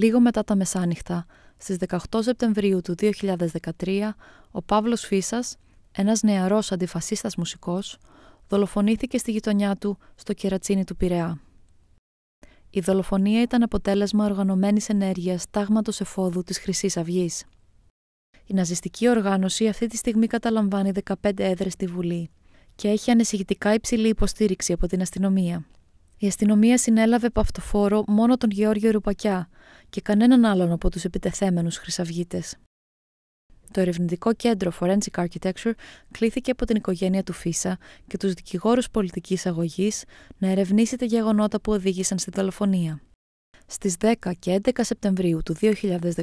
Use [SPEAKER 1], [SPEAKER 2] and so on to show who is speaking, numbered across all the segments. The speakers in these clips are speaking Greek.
[SPEAKER 1] Λίγο
[SPEAKER 2] μετά τα μεσάνυχτα, στις 18 Σεπτεμβρίου του 2013, ο Παύλος Φίσας, ένας νεαρός αντιφασίστας μουσικός, δολοφονήθηκε στη γειτονιά του στο κερατσίνι του Πειραιά. Η δολοφονία ήταν αποτέλεσμα οργανωμένης ενέργειας τάγματος εφόδου της χρυσής αυγής. Η ναζιστική οργάνωση αυτή τη στιγμή καταλαμβάνει 15 έδρες στη Βουλή και έχει ανησυχητικά υψηλή υποστήριξη από την αστυνομία. Η αστυνομία συνέλαβε παυτοφόρο μόνο τον Γεώργιο Ρουπακιά, και κανέναν άλλον από τους επιτεθέμενους χρυσαυγίτες. Το ερευνητικό κέντρο Forensic Architecture κλήθηκε από την οικογένεια του Φίσα και τους δικηγόρους πολιτικής αγωγής να ερευνήσει τα γεγονότα που οδήγησαν στη δολοφονία. Στις 10 και 11 Σεπτεμβρίου του 2018,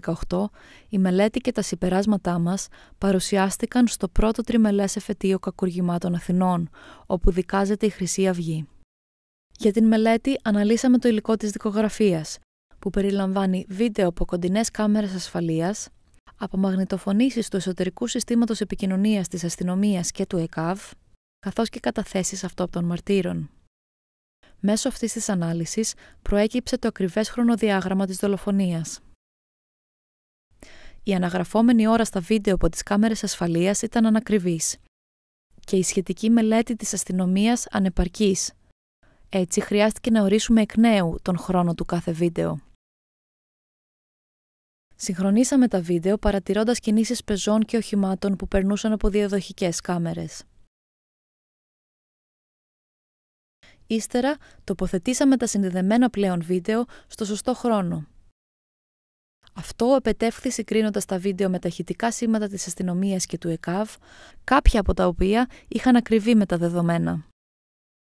[SPEAKER 2] η μελέτη και τα συμπεράσματά μας παρουσιάστηκαν στο πρώτο τριμελές εφετείο κακουργημάτων Αθηνών, όπου δικάζεται η Χρυσή Αυγή. Για την μελέτη αναλύσαμε το υλικό της δικογραφίας, που περιλαμβάνει βίντεο από κοντινές κάμερες ασφαλείας, από μαγνητοφωνήσεις του εσωτερικού συστήματος επικοινωνίας της αστυνομίας και του ΕΚΑΒ, καθώς και καταθέσεις αυτόπτων μαρτύρων. Μέσω αυτής της ανάλυσης προέκυψε το ακριβές χρονοδιάγραμμα της δολοφονίας. Η αναγραφόμενη ώρα στα βίντεο από τις κάμερες ασφαλείας ήταν ανακριβής και η σχετική μελέτη της αστυνομίας ανεπαρκής. Έτσι χρειάστηκε να ορίσουμε εκ νέου τον χρόνο του κάθε βίντεο. Συγχρονίσαμε τα βίντεο παρατηρώντας κινήσεις πεζών και οχημάτων που περνούσαν από
[SPEAKER 1] διαδοχικές κάμερες.
[SPEAKER 2] Ύστερα, τοποθετήσαμε τα συνδεδεμένα πλέον βίντεο στο σωστό χρόνο. Αυτό επετεύχθη συγκρίνοντας τα βίντεο με ταχυτικά σήματα της αστυνομίας και του ΕΚΑΒ, κάποια από τα οποία είχαν ακριβή με τα δεδομένα.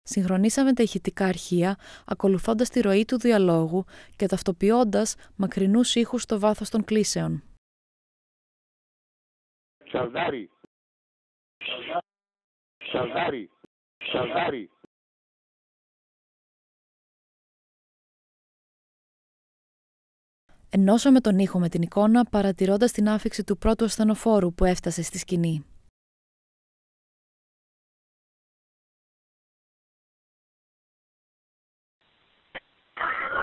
[SPEAKER 2] Συγχρονίσαμε τα ηχητικά αρχεία, ακολουθώντας τη ροή του διαλόγου και ταυτοποιώντας μακρινούς ήχους στο βάθος των κλίσεων.
[SPEAKER 1] Σαλδάρι. Σαλδάρι. Σαλδάρι. Ενώσαμε τον ήχο με την εικόνα παρατηρώντας την άφηξη του πρώτου ασθενοφόρου που έφτασε στη σκηνή.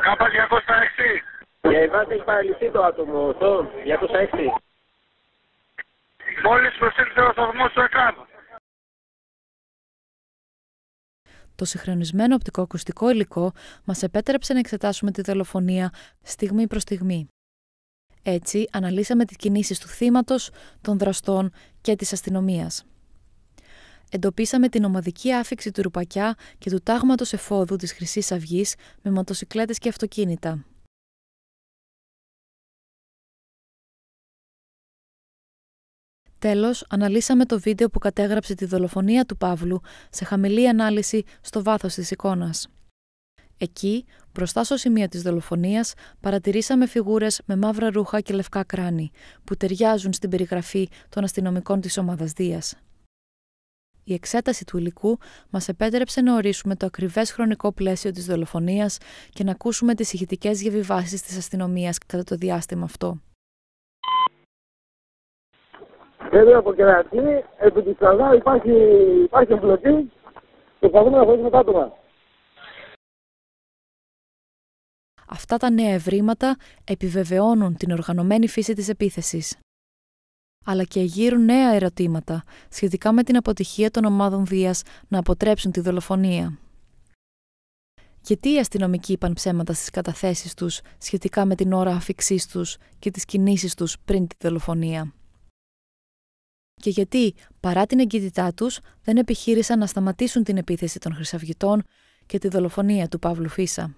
[SPEAKER 1] Κάπα 206. Διαβάζει, έχει παραλυθεί το άτομο, το 206. Μόλις προσήλθε ο σταθμός του ΕΚΑΜ. Το συγχρονισμένο
[SPEAKER 2] οπτικοακουστικό υλικό μας επέτρεψε να εξετάσουμε τη δολοφονία στιγμή προς στιγμή. Έτσι, αναλύσαμε τις κινήσεις του θύματος, των δραστών και της αστυνομίας εντοπίσαμε την ομαδική άφηξη του Ρουπακιά και του τάγματος εφόδου της Χρυσής Αυγής με μοτοσυκλέτες και αυτοκίνητα.
[SPEAKER 1] Τέλος, αναλύσαμε το
[SPEAKER 2] βίντεο που κατέγραψε τη δολοφονία του Παύλου σε χαμηλή ανάλυση στο βάθος της εικόνας. Εκεί, μπροστά στο σημείο της δολοφονίας, παρατηρήσαμε φιγούρες με μαύρα ρούχα και λευκά κράνη, που ταιριάζουν στην περιγραφή των αστυνομικών της ομάδας Δίας. Η εξέταση του υλικού μας επέτρεψε να ορίσουμε το ακριβές χρονικό πλαίσιο της δολοφονίας και να ακούσουμε τις ηχητικές διαβιβάσεις της αστυνομίας κατά το διάστημα αυτό.
[SPEAKER 1] Εδώ από υπάρχει, υπάρχει εμπλοκή και δούμε να κάτω. άτομα. Αυτά τα νέα ευρήματα επιβεβαιώνουν
[SPEAKER 2] την οργανωμένη φύση της επίθεσης αλλά και γύρουν νέα ερωτήματα σχετικά με την αποτυχία των ομάδων βίας να αποτρέψουν τη δολοφονία. Γιατί οι αστυνομικοί είπαν ψέματα στις καταθέσεις τους σχετικά με την ώρα αφήξής τους και τις κινήσεις τους πριν τη δολοφονία. Και γιατί, παρά την εγκύτητά τους, δεν επιχείρησαν να σταματήσουν την επίθεση των χρυσαυγητών και τη
[SPEAKER 1] δολοφονία του Παύλου Φίσα.